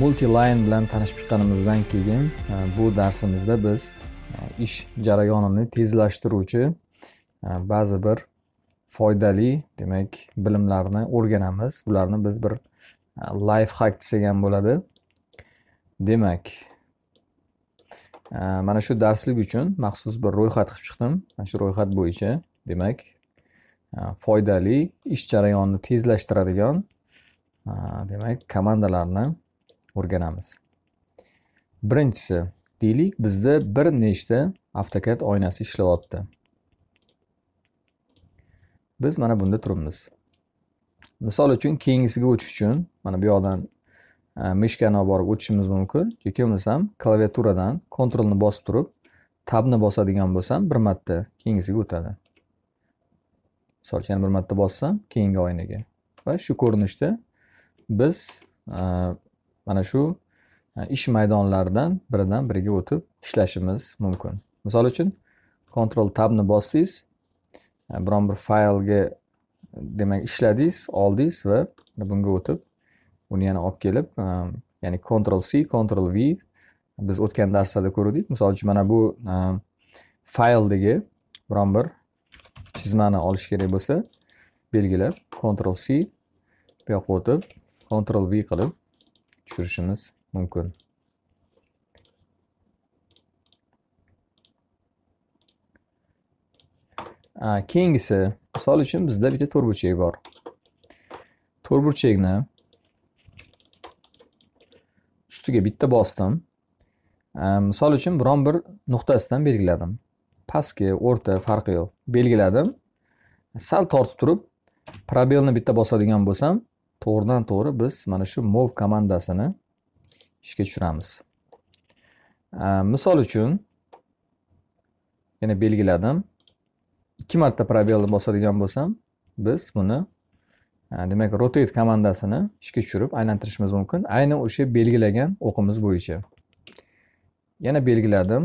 multiline bilan tanishib chiqqanimizdan keyin e, bu darsimizda biz e, ish jarayonini tezlashtiruvchi e, ba'zi bir foydali demak bilimlarni o'rganamiz bularni biz bir life desak ham bo'ladi demak mana shu darslik uchun maxsus bir ro'yxat qilib chiqdim mana shu ro'yxat bo'yicha demak foydali ish jarayonini tezlashtiradigan demak komandalarni o'rganamiz birinchisi deylik bizda bir nechta avtokad oynasi ishlayapti biz mana bunda turibmiz misol uchun keyingisiga o'tish uchun mana bu yoqdan e, mishkani olib borib o'tishimiz mumkin yoki bo'lmasam klaviaturadan kontrolni bosib turib tabni bosadigan bo'lsam bir marta keyingisiga o'tadi misol uchun yana bir marta bossam keyingi oynaga va shu ko'rinishda biz e, mana shu e, ish maydonlaridan biridan biriga o'tib ishlashimiz mumkin misol uchun control tabni bosdingiz e, biron bir faylga e, demak ishladingiz oldingiz va bunga o'tib uni yana olib kelib ya'ni control c control v biz o'tgan darslarda ko'rgandik misol uchun mana bu fayldagi biron bir chizmani olish kerak bo'lsa belgilab control c bu yoqqa o'tib control v qilib tushirishimiz mumkin keyingisi misol uchun bizda bitta to'rtburchak bor to'rtburchakni ustiga bitta bosdim misol uchun biron bir nuqtasidan belgiladim pastki o'rta farqi yo'q belgiladim sal tortib turib probelni bitta bosadigan bo'lsam to'g'ridan to'g'ri biz mana shu mov komandasini ishga tushiramiz misol uchun yana belgiladim ikki marta probelni bosadigan bo'lsam biz buni e, demak rotate komandasini ishga tushirib aylantirishimiz mumkin ayni o'sha belgilagan o'qimiz bo'yicha yana belgiladim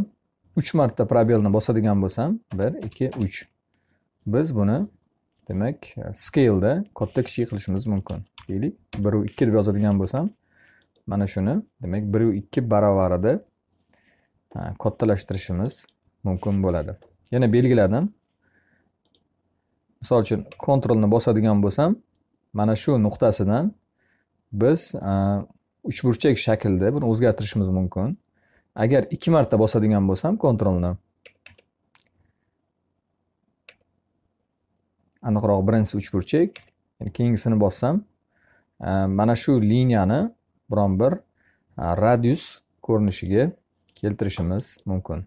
uch marta probelni bosadigan bo'lsam bir ikki uch biz buni demak scaleda katta kichik qilishimiz mumkin deylik biru ikki deb yozadigan bo'lsam mana shuni demak biru ikki baravarida kattalashtirishimiz mumkin bo'ladi yana belgiladim misol uchun kontrolni bosadigan bo'lsam mana shu nuqtasidan biz uchburchak shaklda buni o'zgartirishimiz mumkin agar ikki marta bosadigan bo'lsam kontrolni aniqroq birinchisi uchburchak keyingisini bossam e, mana shu liniyani biron bir e, radius ko'rinishiga keltirishimiz mumkin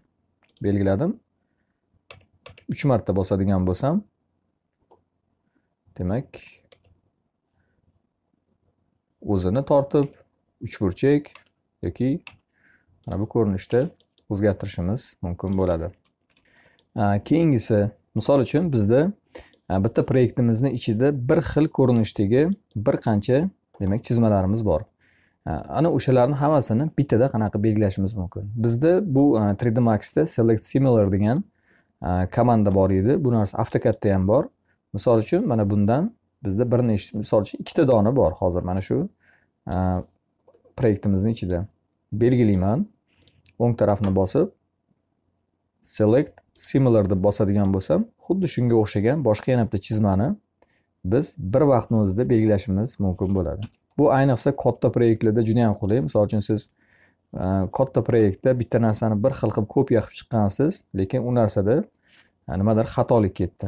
belgiladim uch marta bosadigan bo'lsam demak o'zini tortib uchburchak yoki mana bu ko'rinishda o'zgartirishimiz mumkin bo'ladi e, keyingisi misol uchun bizda bitta proyektimizni ichida bir xil ko'rinishdagi bir qancha demak chizmalarimiz bor ana o'shalarni hammasini bittada qanaqa belgilashimiz mumkin bizda bu 3d maxda select similar degan komanda bor edi bu narsa avtokatda ham bor misol uchun mana bundan bizda bir nechta misol uchun ikkita dona bor hozir mana shu proyektimizni ichida belgilayman o'ng tarafni bosib select similar deb bosadigan bo'lsam xuddi shunga o'xshagan boshqa yana bitta chizmani biz bir vaqtni o'zida belgilashimiz mumkin bo'ladi bu ayniqsa katta proyektlarda juda yam qulay misol uchun siz e, katta proyektda bitta narsani bir xil qilib kopiya qilib chiqqansiz lekin u narsada e, nimadir xatolik ketdi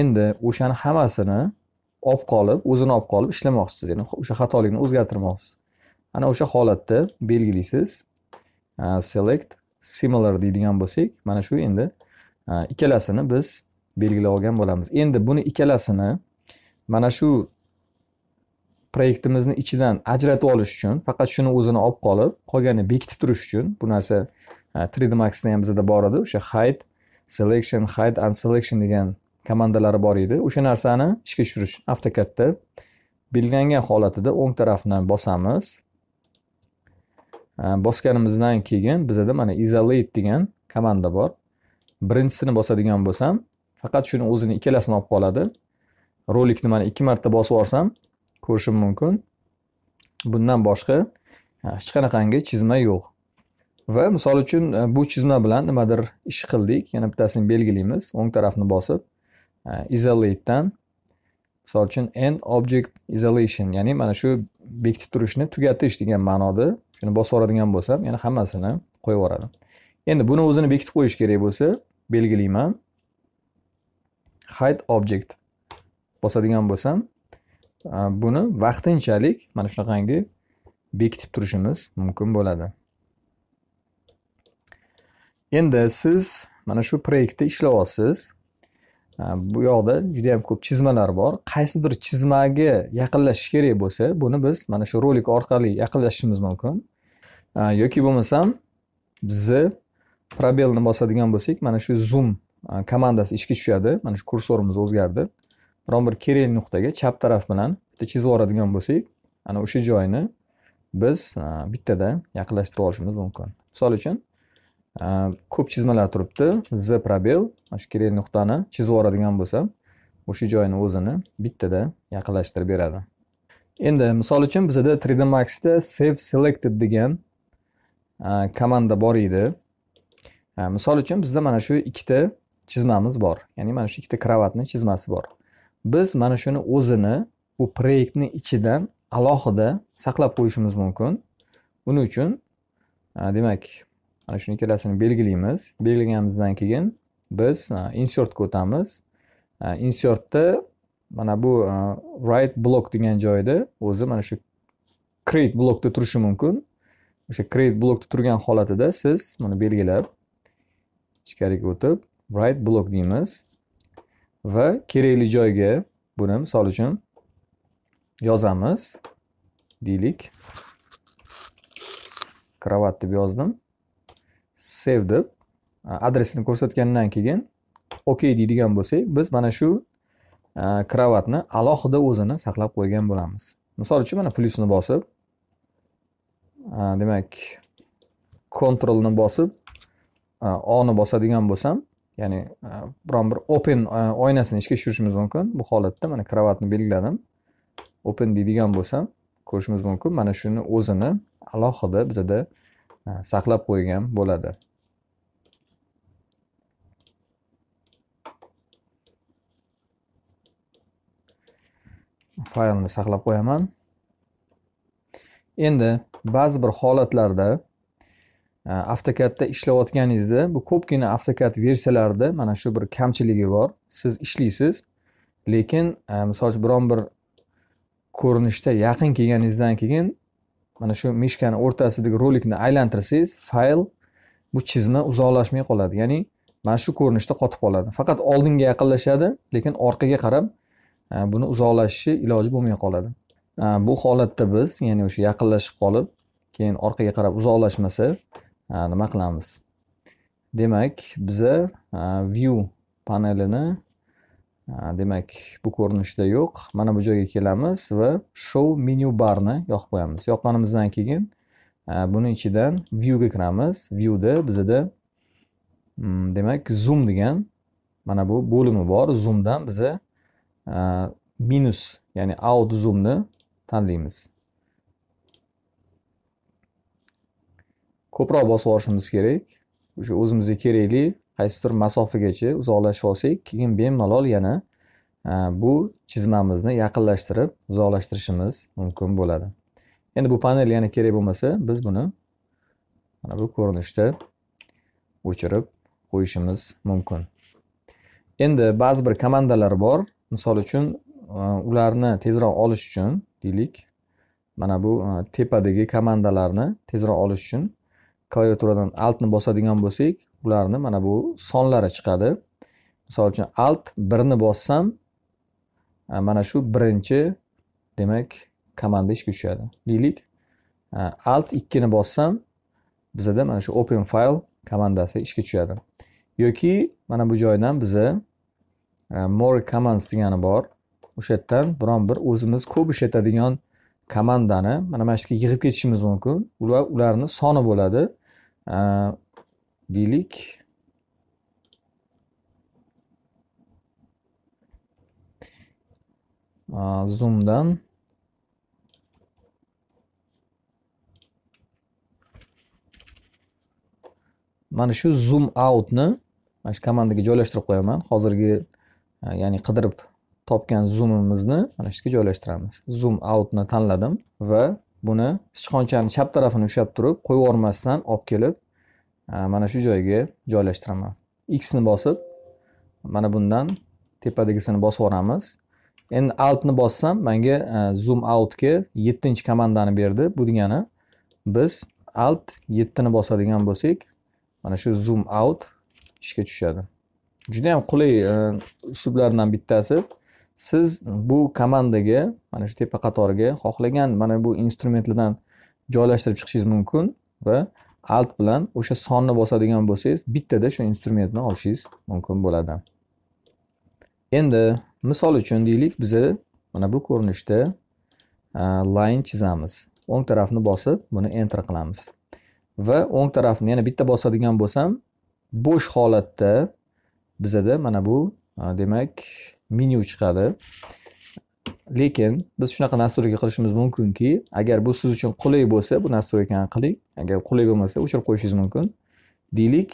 endi o'shani hammasini olib qolib o'zini olib qolib ishlamoqchisiz ya'ni o'sha xatolikni o'zgartirmoqchisiz ana o'sha holatda belgilaysiz e, select similar deydigan bo'lsak mana shu endi e, ikkalasini biz belgilab olgan bo'lamiz endi buni ikkalasini mana shu proyektimizni ichidan ajratib olish uchun faqat shuni o'zini olib qolib qolganini bekitib turish uchun bu narsa 3d maxda ham bizda bor edi o'sha hide selection hide and selection degan komandalari bor edi o'sha narsani ishga tushirish avtokadda belgilangan holatida o'ng tarafni bosamiz bosganimizdan keyin bizada mana izolate degan komanda bor birinchisini bosadigan bo'lsam faqat shuni o'zini ikkalasini olib qoladi rolikni mana ikki marta bosib yuborsam ko'rishim mumkin bundan boshqa hech qanaqangi chizma yo'q va misol uchun e, bu chizma bilan nimadir ish qildik yana bittasini belgilaymiz o'ng tarafni bosib e, izolatedan misol uchun end object isolation ya'ni mana shu bekitib turishni tugatish degan ma'noda shuni yuboradigan bo'lsam yana hammasini qo'yib yuboradi endi buni o'zini bekitib qo'yish kerak bo'lsa belgilayman hide object bosadigan bo'lsam buni vaqtinchalik mana shunaqangi bekitib turishimiz mumkin bo'ladi endi siz mana shu proyektda ishlayapsiz bu yoqda juda yam ko'p chizmalar bor qaysidir chizmaga yaqinlashish kerak bo'lsa buni biz mana shu rolik orqali yaqinlashishimiz mumkin yoki bo'lmasam bizni probelni bosadigan bo'lsak mana shu zoom komandasi ishga tushadi mana shu kursorimiz o'zgardi biron bir kerakli nuqtaga chap taraf bilan bitta chizib yuboradigan bo'lsak ana o'sha joyni biz bittada yaqinlashtirib olishimiz mumkin misol uchun Э, ko'p chizmalar turibdi z probel mana shu kerak nuqtani chizib yuboradigan bo'lsam o'sha joyini o'zini bittada yaqinlashtirib beradi endi misol uchun bizada 3d maxda save selected degan e, komanda bor edi e, misol uchun bizda mana shu ikkita chizmamiz bor ya'ni mana shu ikkita kravatni chizmasi bor biz mana shuni o'zini bu proyektni ichidan alohida saqlab qo'yishimiz mumkin buning uchun e, demak ana shuni ikkalasini belgilaymiz belgilaganimizdan keyin biz e, insertga o'tamiz e, insertda mana bu e, right block degan joyda o'zi mana shu create blokda turishi mumkin o'sha create blokda turgan holatida siz buni belgilab ichkariga o'tib right block deymiz va kerakli joyga buni misol uchun yozamiz deylik kravat deb yozdim save deb adresini ko'rsatgandan keyin ok deydigan bo'lsak biz mana shu kravatni alohida o'zini saqlab qo'ygan bo'lamiz misol uchun mana plyusni bosib demak kontrolni bosib oni bosadigan bo'lsam ya'ni biron bir open oynasini ishga tushirishimiz mumkin bu holatda mana kravatni belgiladim open deydigan bo'lsam ko'rishimiz mumkin mana shuni o'zini alohida bizada saqlab qo'ygan bo'ladi faylni saqlab qo'yaman endi ba'zi bir holatlarda avtokadda ishlayotganingizda bu ko'pgina avtokad versiyalarida mana shu bir kamchiligi bor siz ishlaysiz lekin misol uchun biron bir ko'rinishda yaqin kelganingizdan keyin mana shu mishkani o'rtasidagi rolikni aylantirsangiz fayl bu chizma uzoqlashmay qoladi ya'ni mana shu ko'rinishda qotib qoladi faqat oldinga yaqinlashadi lekin orqaga qarab e, buni uzoqlashishi iloji bo'lmay qoladi e, bu holatda biz ya'ni o'sha yaqinlashib qolib keyin orqaga qarab uzoqlashmasa e, nima qilamiz demak biza view panelini demak bu ko'rinishda yo'q mana bu joyga kelamiz va show menu barni yoqib qo'yamiz yoqqanimizdan keyin buni ichidan viewga kiramiz viewda bizada hmm, demak zoom degan mana bu bo'limi bor zoomdan biza minus ya'ni out zoomni tanlaymiz ko'proq bosib yuborishimiz kerak o'sha o'zimizga kerakli qaysidir masofagacha uzoqlashib olsak keyin bemalol yana e, bu chizmamizni yaqinlashtirib uzoqlashtirishimiz mumkin bo'ladi endi bu panel yana kerak bo'lmasa biz buni mana bu ko'rinishda o'chirib qo'yishimiz mumkin endi ba'zi bir komandalar bor misol uchun e, ularni tezroq olish uchun deylik mana bu e, tepadagi komandalarni tezroq olish uchun klaviaturadan altni bosadigan bo'lsak ularni mana bu sonlari chiqadi misol uchun alt birni bossam mana shu birinchi demak komanda ishga tushadi deylik alt ikkini bossam bizada mana shu open file komandasi ishga tushadi yoki mana bu joydan biza more commands degani bor o'sha yerdan biron bir o'zimiz ko'p ishlatadigan komandani mana mana shu yerga yig'ib ketishimiz mumkin ular ularni soni bo'ladi deylik zoomdan mana shu zoom outni mana shu komandaga joylashtirib qo'yaman hozirgi e, ya'ni qidirib topgan zoomimizni mana shu yerga joylashtiramiz zoom outni tanladim va buni sichqonchani chap tarafini ushlab turib qo'yib yubormasdan olib kelib mana shu joyga joylashtiraman x ni bosib mana bundan tepadagisini bosib yuboramiz endi alt ni bossam manga e, zoom outga yettinchi komandani berdi bu degani biz alt yettini bosadigan bo'lsak mana shu zoom out ishga tushadi juda ham qulay e, uslublardan bittasi siz bu komandaga mana shu tepa qatoriga xohlagan mana bu instrumentlardan joylashtirib chiqishingiz mumkin va alt bilan o'sha sonni bosadigan bo'lsangiz bittada shu instrumentni olishingiz mumkin bo'ladi endi misol uchun deylik biza mana bu ko'rinishda line chizamiz o'ng tarafni bosib buni enter qilamiz va o'ng tarafni yana bitta bosadigan bo'lsam bo'sh holatda bizada mana bu demak menyu chiqadi lekin biz shunaqa настройка qilishimiz mumkinki agar bu siz uchun qulay bo'lsa bu настройкаni qiling agar qulay bo'lmasa o'chirib qo'yishingiz mumkin deylik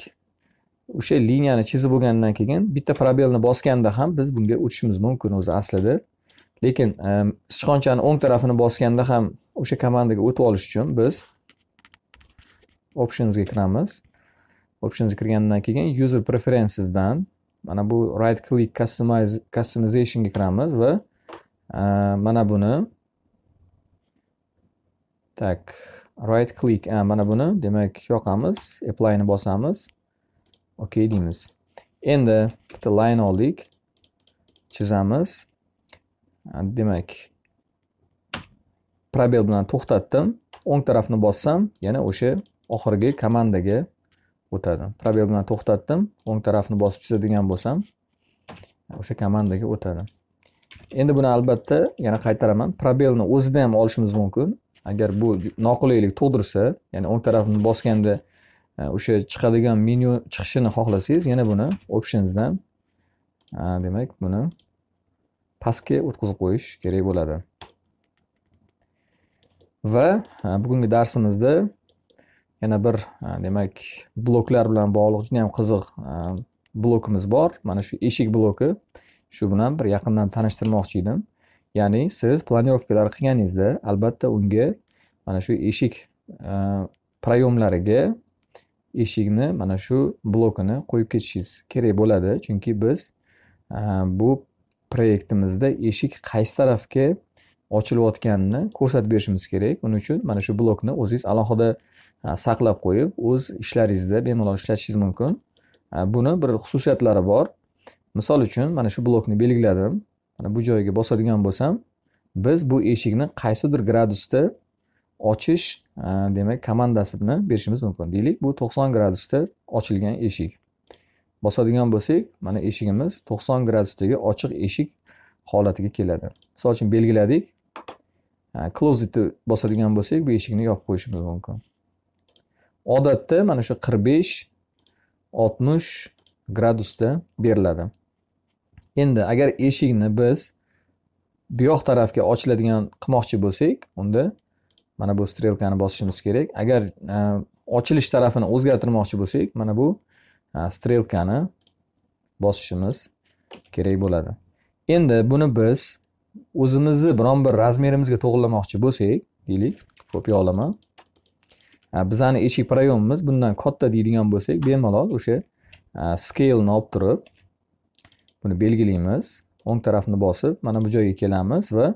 o'sha liniyani chizib bo'lgandan keyin bitta probelni bosganda ham biz bunga o'tishimiz mumkin o'zi aslida lekin sichqonchani o'ng tarafini bosganda ham o'sha komandaga o'tib olish uchun biz optionsga kiramiz optionsga kirgandan keyin user preferencesdan mana bu right click customize customizationga kiramiz va Э, mana buni tak right click a э, mana buni demak yoqamiz apply ni bosamiz ok deymiz endi bitta line oldik chizamiz э, demak probel bilan to'xtatdim o'ng tarafni bossam yana o'sha oxirgi komandaga o'tadi probel bilan to'xtatdim o'ng tarafni bosib chizadigan bo'lsam o'sha komandaga o'tadi endi buni albatta yana qaytaraman probelni o'zida ham olishimiz mumkin agar bu noqulaylik tug'dirsa ya'ni o'ng tarafni bosganda e, o'sha chiqadigan menyu chiqishini xohlasangiz yana buni optionsdan demak buni pastga o'tkazib qo'yish kerak bo'ladi va e, bugungi darsimizda yana bir e, demak bloklar bilan bog'liq juda ham qiziq blokimiz bor mana shu eshik bloki shu bilan bir yaqindan tanishtirmoqchi edim ya'ni siz planirovkalar qilganingizda albatta unga mana shu eshik e, proyomlariga eshikni mana shu blokini qo'yib ketishingiz kerak bo'ladi chunki biz e, bu proyektimizda eshik qaysi tarafga ochilayotganini ko'rsatib berishimiz kerak buning uchun mana shu blokni o'zingiz alohida e, saqlab qo'yib o'z ishlaringizda bemalol ishlatishingiz mumkin buni bir xususiyatlari bor misol uchun mana shu blokni belgiladim mana bu joyga bosadigan bo'lsam biz bu eshikni qaysidir gradusda ochish demak komandasini berishimiz mumkin deylik bu 90 gradusda ochilgan eshik bosadigan bo'lsak mana eshigimiz 90 gradusdagi ochiq eshik holatiga keladi misol uchun belgiladik closetni bosadigan bo'lsak bu eshikni yopib qo'yishimiz mumkin odatda mana shu 45 60 gradusda beriladi endi agar eshikni biz bu yoq tarafga ochiladigan qilmoqchi bo'lsak unda mana bu strelkani bosishimiz kerak agar e, ochilish tarafini o'zgartirmoqchi bo'lsak mana bu e, strelkani bosishimiz kerak bo'ladi endi buni biz o'zimizni biron bir razmerimizga to'g'irlamoqchi bo'lsak deylik kopiya olaman e, bizani eshik proyomimiz bundan katta deydigan bo'lsak bemalol o'sha scaleni olib turib buni belgilaymiz o'ng tarafni bosib mana bu joyga kelamiz va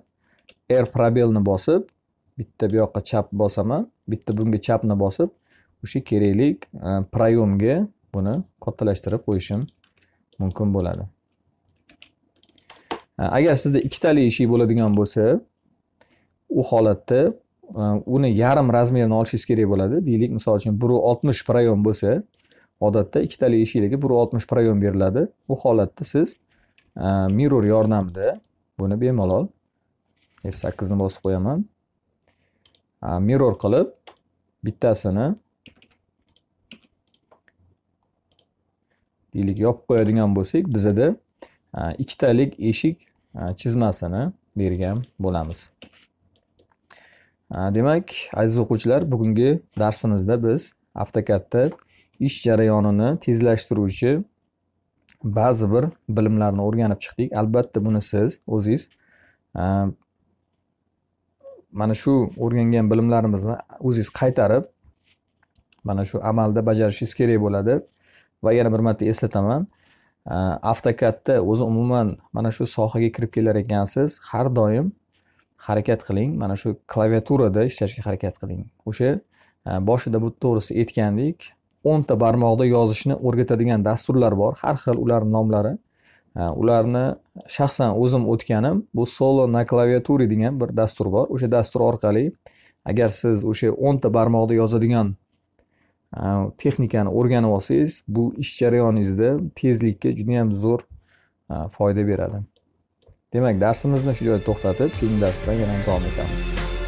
r probelni bosib bitta bu yoqqa chap bosaman bitta bunga chapni bosib o'sha keraklik e, proyomga buni kattalashtirib qo'yishim mumkin bo'ladi e, agar sizda ikkitali eshik bo'ladigan bo'lsa u holatda e, uni yarim razmerini olishingiz kerak bo'ladi deylik misol uchun bir oltmish proyom bo'lsa Odatda ikkitali eshikligi bir oltmish proyom beriladi. Bu holatda siz e, mirror yordamida buni bemalol F8 ni bosib qo'yaman. E, mirror qilib bittasini deylik yopib qo'yadigan bo'lsak, bizada e, ikkitalik eshik chizmasini bergan bo'lamiz. Demak, aziz o'quvchilar, bugungi darsimizda biz AutoCADda ish jarayonini tezlashtiruvchi ba'zi bir bilimlarni o'rganib chiqdik albatta buni siz o'zingiz e, mana shu o'rgangan bilimlarimizni o'zingiz qaytarib mana shu amalda bajarishingiz kerak bo'ladi va yana bir marta eslataman e, avtokadda o'zi umuman mana shu sohaga kirib kelar ekansiz har doim harakat qiling mana shu klaviaturada ishlashga harakat qiling o'sha e, boshida bu to'g'risida aytgandik o'nta barmoqda yozishni o'rgatadigan dasturlar bor har xil ularni nomlari ularni shaxsan o'zim o'tganim bu solo na klaviatura degan bir dastur bor o'sha dastur orqali agar siz o'sha o'nta barmoqda yozadigan texnikani o'rganib olsangiz bu ish jarayoningizda tezlikka judayam zo'r foyda beradi demak darsimizni shu joyda to'xtatib keyingi darsda yana davom etamiz